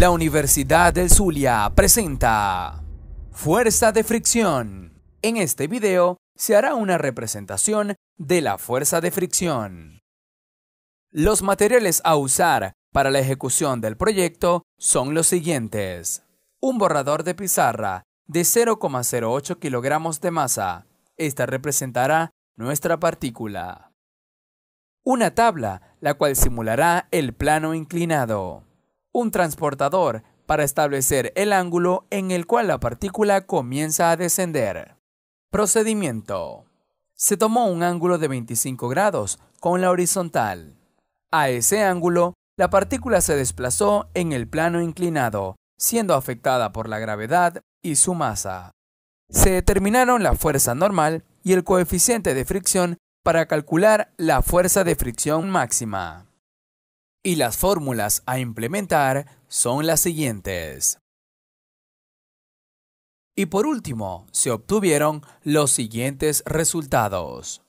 La Universidad del Zulia presenta Fuerza de fricción. En este video se hará una representación de la fuerza de fricción. Los materiales a usar para la ejecución del proyecto son los siguientes. Un borrador de pizarra de 0,08 kilogramos de masa. Esta representará nuestra partícula. Una tabla, la cual simulará el plano inclinado un transportador para establecer el ángulo en el cual la partícula comienza a descender. Procedimiento. Se tomó un ángulo de 25 grados con la horizontal. A ese ángulo, la partícula se desplazó en el plano inclinado, siendo afectada por la gravedad y su masa. Se determinaron la fuerza normal y el coeficiente de fricción para calcular la fuerza de fricción máxima y las fórmulas a implementar son las siguientes. Y por último, se obtuvieron los siguientes resultados.